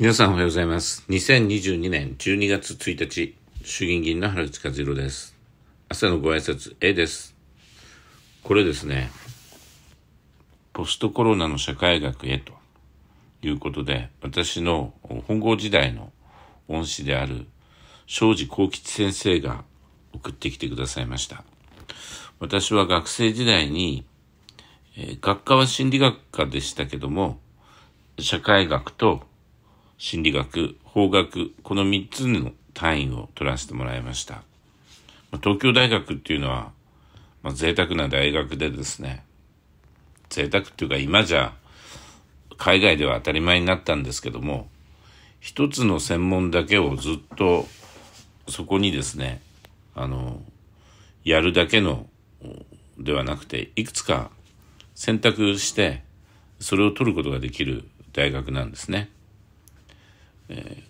皆さんおはようございます。2022年12月1日、衆議院議員の原口和弘です。朝のご挨拶 A です。これですね、ポストコロナの社会学へということで、私の本郷時代の恩師である庄司幸吉先生が送ってきてくださいました。私は学生時代に、えー、学科は心理学科でしたけども、社会学と心理学、法学、この3つの単位を取らせてもらいました。東京大学っていうのは、まあ、贅沢な大学でですね、贅沢っていうか今じゃ海外では当たり前になったんですけども、一つの専門だけをずっとそこにですね、あの、やるだけのではなくて、いくつか選択して、それを取ることができる大学なんですね。えー、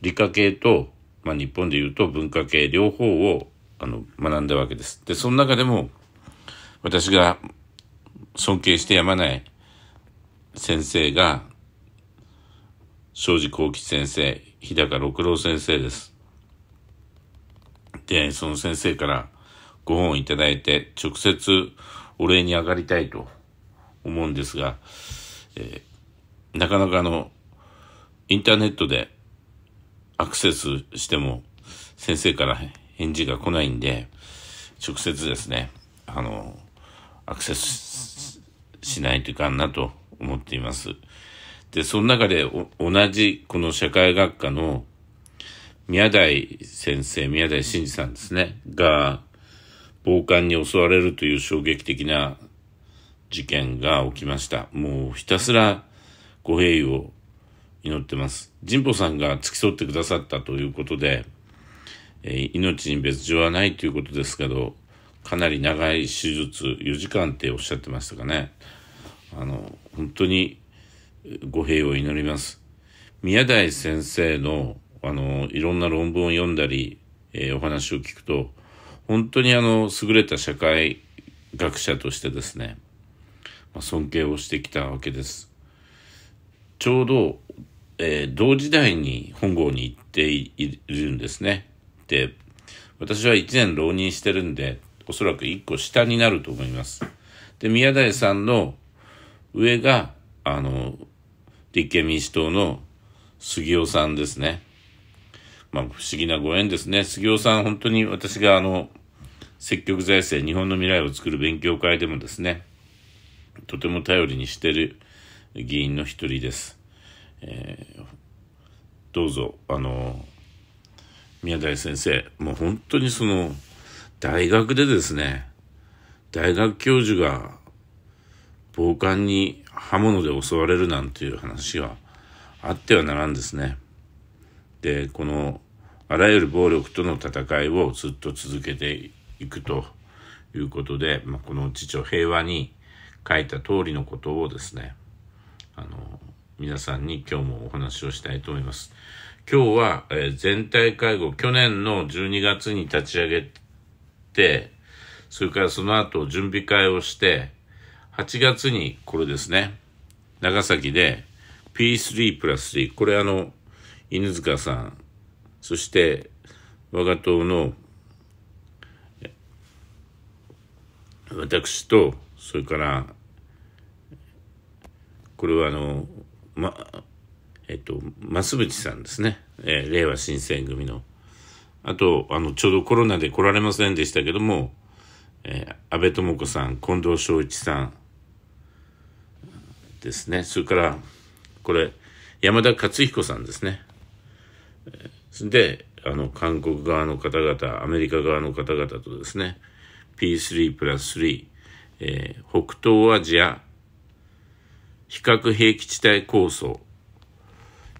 理科系と、まあ、日本でいうと文化系両方をあの学んだわけです。で、その中でも私が尊敬してやまない先生が庄司幸吉先生、日高六郎先生です。で、その先生からご本をいただいて直接お礼に上がりたいと思うんですが、えー、なかなかあのインターネットでアクセスしても先生から返事が来ないんで、直接ですね、あの、アクセスしないといかんなと思っています。で、その中で同じこの社会学科の宮台先生、宮台真司さんですね、が暴漢に襲われるという衝撃的な事件が起きました。もうひたすらご平を祈ってます。神保さんが付き添ってくださったということで、えー、命に別状はないということですけど、かなり長い手術、4時間っておっしゃってましたかね。あの、本当にご平を祈ります。宮台先生の、あの、いろんな論文を読んだり、えー、お話を聞くと、本当にあの、優れた社会学者としてですね、まあ、尊敬をしてきたわけです。ちょうどえー、同時代に本郷に行っているんですね。で、私は1年浪人してるんで、おそらく1個下になると思います。で、宮台さんの上が、あの、立憲民主党の杉尾さんですね。まあ、不思議なご縁ですね。杉尾さん、本当に私があの、積極財政、日本の未来を作る勉強会でもですね、とても頼りにしてる議員の一人です。えー、どうぞあの宮台先生もう本当にその大学でですね大学教授が暴漢に刃物で襲われるなんていう話はあってはならんですね。でこのあらゆる暴力との戦いをずっと続けていくということで、まあ、この「父を平和」に書いた通りのことをですねあの皆さんに今日もお話をしたいと思います。今日は、えー、全体会合、去年の12月に立ち上げて、それからその後準備会をして、8月にこれですね、長崎で P3 プラス3、これあの、犬塚さん、そして我が党の私と、それから、これはあの、ま、えっと、増渕さんですね。えー、令和新選組の。あと、あの、ちょうどコロナで来られませんでしたけども、えー、安倍智子さん、近藤昭一さんですね。それから、これ、山田勝彦さんですね。で、あの、韓国側の方々、アメリカ側の方々とですね、P3 プラス3、えー、北東アジア非核兵器地帯構想、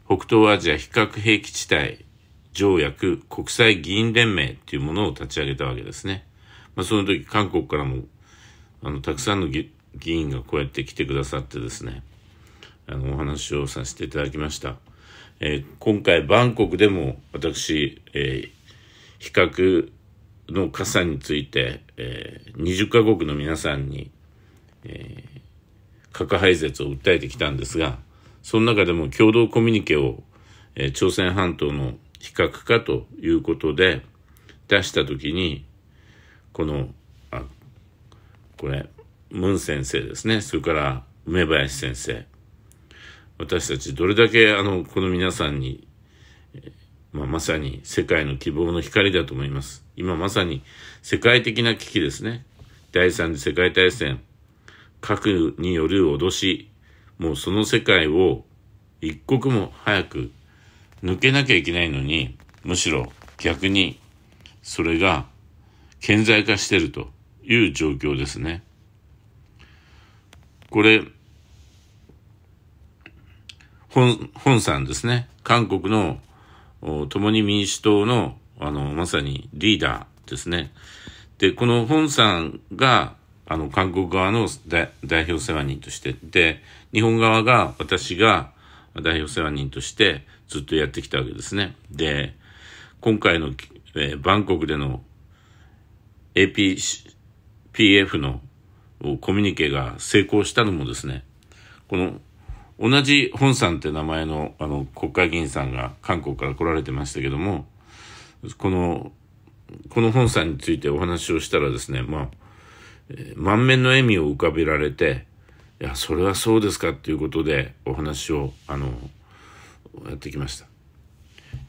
北東アジア非核兵器地帯条約国際議員連盟というものを立ち上げたわけですね。まあ、その時韓国からもあのたくさんの議員がこうやって来てくださってですね、あのお話をさせていただきました。えー、今回バンコクでも私、えー、非核の傘について、えー、20カ国の皆さんに、えー、核廃絶を訴えてきたんですが、その中でも共同コミュニケを、え朝鮮半島の非核化ということで出した時に、この、あ、これ、ムン先生ですね、それから梅林先生、私たちどれだけあの、この皆さんに、まあ、まさに世界の希望の光だと思います。今まさに世界的な危機ですね。第三次世界大戦核による脅し、もうその世界を一刻も早く抜けなきゃいけないのに、むしろ逆にそれが顕在化してるという状況ですね。これ、本、本さんですね。韓国の共に民主党の、あの、まさにリーダーですね。で、この本さんが、あの、韓国側の代表世話人として、で、日本側が、私が代表世話人としてずっとやってきたわけですね。で、今回の、えー、バンコクでの APPF のコミュニケが成功したのもですね、この、同じ本さんって名前のあの国会議員さんが韓国から来られてましたけども、この、この本さんについてお話をしたらですね、まあ、え満面の笑みを浮かべられて、いや、それはそうですかっていうことでお話を、あの、やってきました。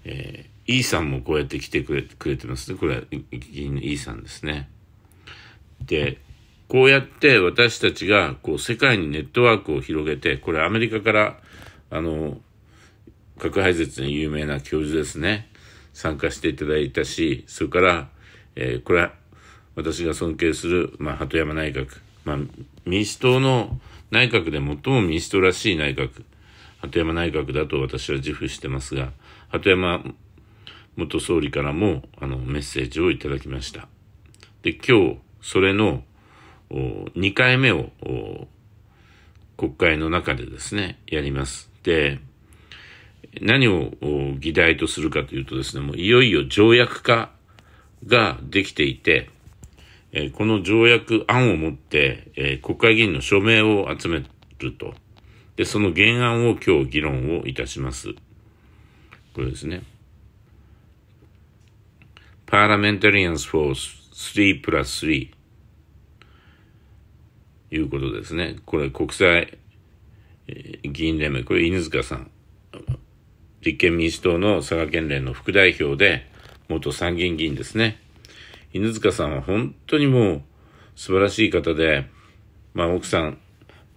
えー、E さんもこうやって来てくれくれてますね。これは、議 E さんですね。で、こうやって私たちが、こう、世界にネットワークを広げて、これアメリカから、あの、核廃絶に有名な教授ですね。参加していただいたし、それから、えー、これは私が尊敬する、まあ、鳩山内閣、まあ、民主党の内閣で最も民主党らしい内閣、鳩山内閣だと私は自負してますが、鳩山元総理からもあのメッセージをいただきました。で、今日、それの2回目を国会の中でですね、やります。で、何を議題とするかというとですね、もういよいよ条約化ができていて、えー、この条約案をもって、えー、国会議員の署名を集めると。で、その原案を今日議論をいたします。これですね。Parliamentarians for 3 plus 3いうことですね。これ国際、えー、議員連盟、これ犬塚さん。立憲民主党の佐賀県連の副代表で、元参議院議員ですね。犬塚さんは本当にもう素晴らしい方で、まあ、奥さん、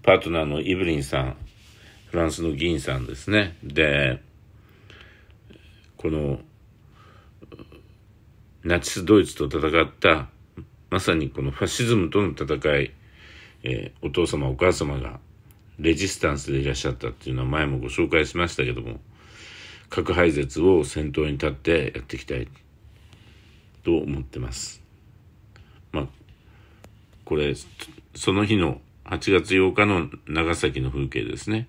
パートナーのイブリンさん、フランスの議員さんですね。で、この、ナチスドイツと戦った、まさにこのファシズムとの戦い、えー、お父様お母様がレジスタンスでいらっしゃったっていうのは前もご紹介しましたけども核廃絶を先頭に立ってやっていきたいと思ってます。まあ、これ、その日の8月8日の長崎の風景ですね。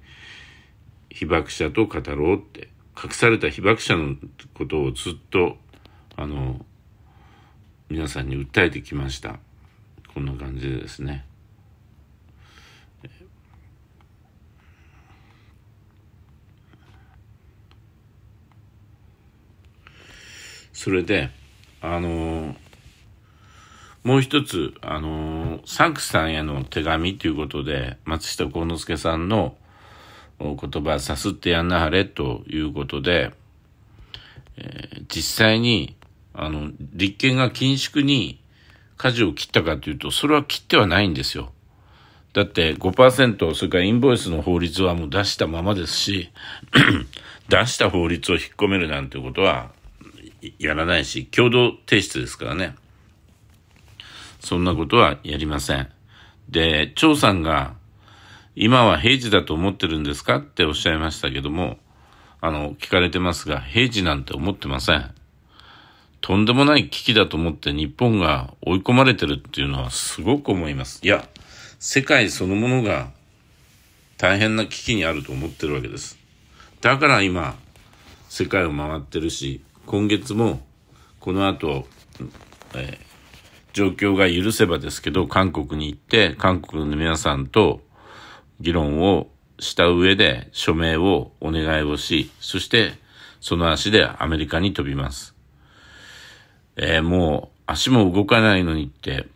被爆者と語ろうって、隠された被爆者のことをずっと、あの、皆さんに訴えてきました。こんな感じでですね。それで、あのもう一つ、あのサンクスさんへの手紙ということで、松下幸之助さんの言葉、さすってやんなはれということで、えー、実際に、あの、立憲が緊縮に舵を切ったかというと、それは切ってはないんですよ。だって5%、それからインボイスの法律はもう出したままですし、出した法律を引っ込めるなんてことはやらないし、共同提出ですからね。そんなことはやりません。で、張さんが、今は平時だと思ってるんですかっておっしゃいましたけども、あの、聞かれてますが、平時なんて思ってません。とんでもない危機だと思って日本が追い込まれてるっていうのはすごく思います。いや、世界そのものが大変な危機にあると思ってるわけです。だから今、世界を回ってるし、今月もこの後、えー、状況が許せばですけど、韓国に行って、韓国の皆さんと議論をした上で署名をお願いをし、そしてその足でアメリカに飛びます。えー、もう足も動かないのにって、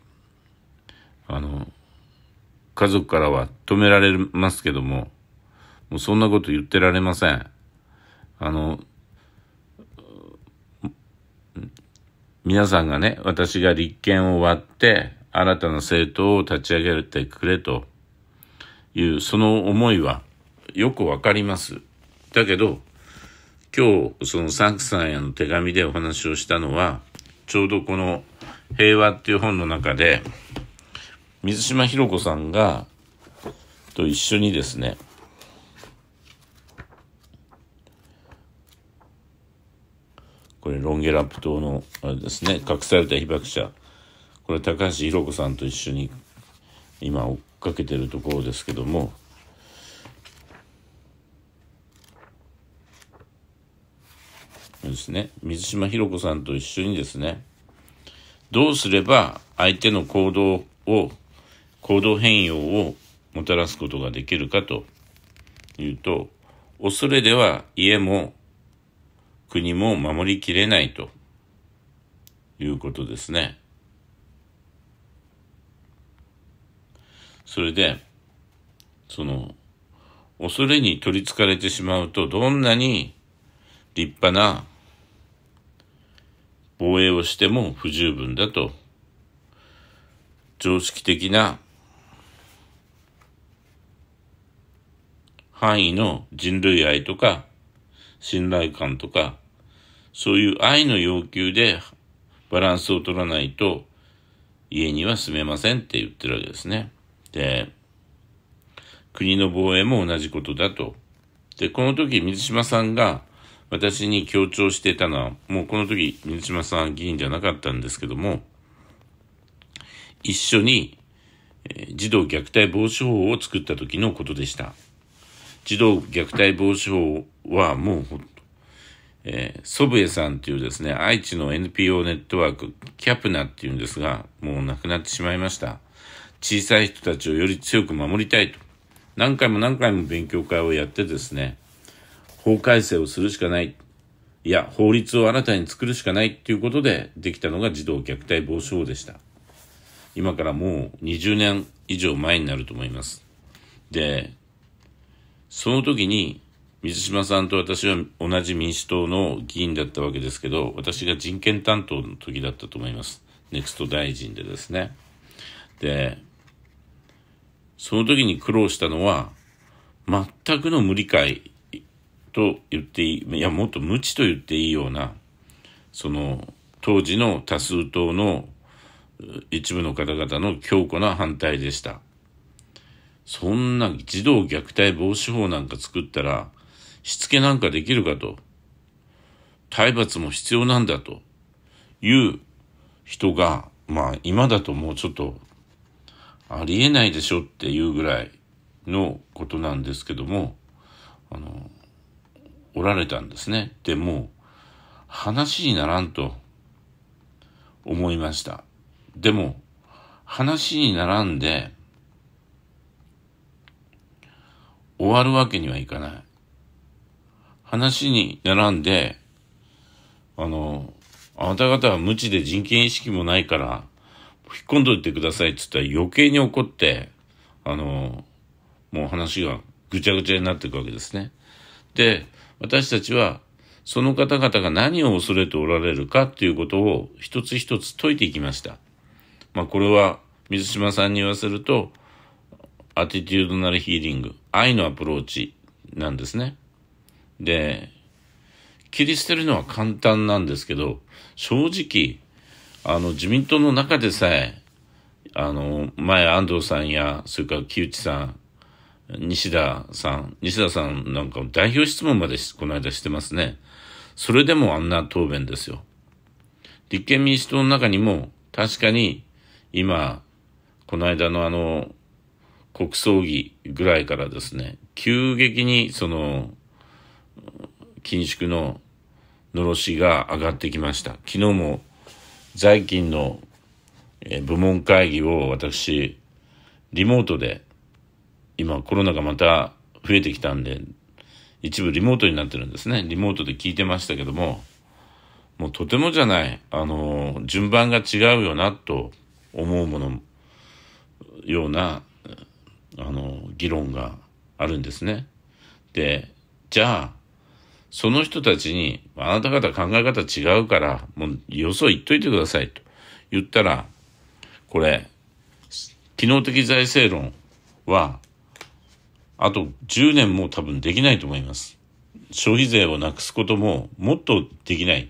あの、家族からは止められますけども、もうそんなこと言ってられません。あの、皆さんがね、私が立憲を割って、新たな政党を立ち上げてくれという、その思いはよくわかります。だけど、今日、そのサンクさんへの手紙でお話をしたのは、ちょうどこの平和っていう本の中で、水島博子さんが、と一緒にですね、これロンゲラップ島のあれですね隠された被爆者これ高橋弘子さんと一緒に今追っかけてるところですけども。ですね、水島弘子さんと一緒にですねどうすれば相手の行動を行動変容をもたらすことができるかというと恐れでは家も国も守りきれないということですね。それで、その、恐れに取りつかれてしまうと、どんなに立派な防衛をしても不十分だと、常識的な範囲の人類愛とか信頼感とか、そういう愛の要求でバランスを取らないと家には住めませんって言ってるわけですね。で、国の防衛も同じことだと。で、この時水島さんが私に強調してたのは、もうこの時水島さん議員じゃなかったんですけども、一緒に児童虐待防止法を作った時のことでした。児童虐待防止法はもう、えー、祖父江さんというですね、愛知の NPO ネットワーク、キャプナっていうんですが、もう亡くなってしまいました。小さい人たちをより強く守りたいと。何回も何回も勉強会をやってですね、法改正をするしかない。いや、法律を新たに作るしかないっていうことでできたのが児童虐待防止法でした。今からもう20年以上前になると思います。で、その時に、水島さんと私は同じ民主党の議員だったわけですけど、私が人権担当の時だったと思います。ネクスト大臣でですね。で、その時に苦労したのは、全くの無理解と言っていい、いや、もっと無知と言っていいような、その、当時の多数党の一部の方々の強固な反対でした。そんな児童虐待防止法なんか作ったら、しつけなんかできるかと、体罰も必要なんだという人が、まあ今だともうちょっとありえないでしょっていうぐらいのことなんですけども、あの、おられたんですね。でも、話にならんと思いました。でも、話にならんで、終わるわけにはいかない。話に並んで、あの、あなた方は無知で人権意識もないから、引っ込んどいてくださいって言ったら余計に怒って、あの、もう話がぐちゃぐちゃになっていくわけですね。で、私たちは、その方々が何を恐れておられるかっていうことを一つ一つ解いていきました。まあこれは水島さんに言わせると、アティテュードナルヒーリング。愛のアプローチなんですね。で、切り捨てるのは簡単なんですけど、正直、あの、自民党の中でさえ、あの、前安藤さんや、それから木内さん、西田さん、西田さんなんか代表質問までこの間してますね。それでもあんな答弁ですよ。立憲民主党の中にも、確かに今、この間のあの、国葬儀ぐらいからですね、急激にその、緊縮ののろしが上がってきました。昨日も在勤の部門会議を私、リモートで、今コロナがまた増えてきたんで、一部リモートになってるんですね。リモートで聞いてましたけども、もうとてもじゃない、あの、順番が違うよなと思うもの、ようなあの議論があるんですね。でじゃあその人たちにあなた方考え方違うからもうよそ言っといてくださいと言ったらこれ機能的財政論はあと10年も多分できないと思います。消費税をなくすことももっとできない。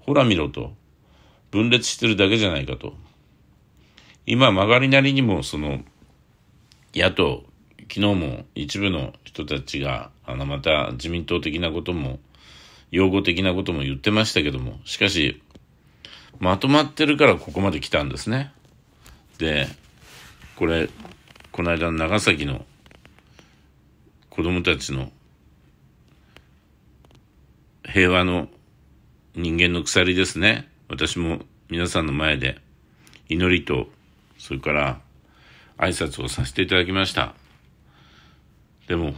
ほら見ろと。分裂してるだけじゃないかと。今曲がりなりにもその野党、昨日も一部の人たちが、あの、また自民党的なことも、擁護的なことも言ってましたけども、しかし、まとまってるからここまで来たんですね。で、これ、この間長崎の子供たちの平和の人間の鎖ですね。私も皆さんの前で祈りと、それから挨拶をさせていただきました。でも、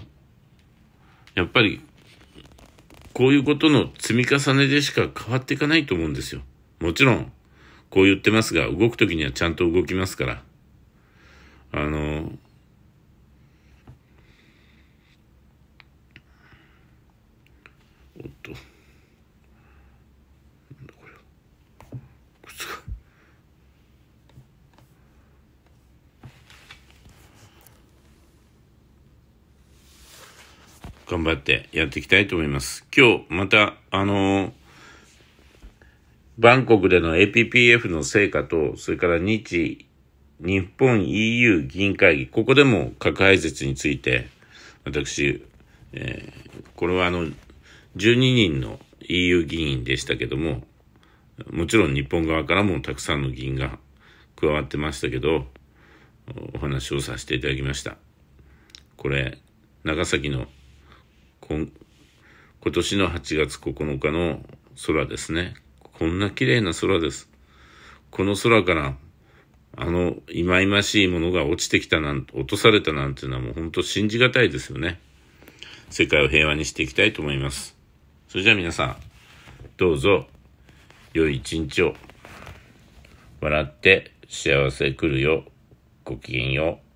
やっぱり、こういうことの積み重ねでしか変わっていかないと思うんですよ。もちろん、こう言ってますが、動くときにはちゃんと動きますから。あの、頑張ってやっていきたいと思います。今日また、あのー、バンコクでの APPF の成果と、それから日、日本 EU 議員会議、ここでも核廃絶について、私、えー、これはあの、12人の EU 議員でしたけども、もちろん日本側からもたくさんの議員が加わってましたけど、お話をさせていただきました。これ、長崎の今年の8月9日の空ですね。こんな綺麗な空です。この空から、あの、忌々しいものが落ちてきたなんて、落とされたなんていうのはもう本当信じがたいですよね。世界を平和にしていきたいと思います。それじゃあ皆さん、どうぞ、良い一日を。笑って幸せ来るよ。ごきげんよう。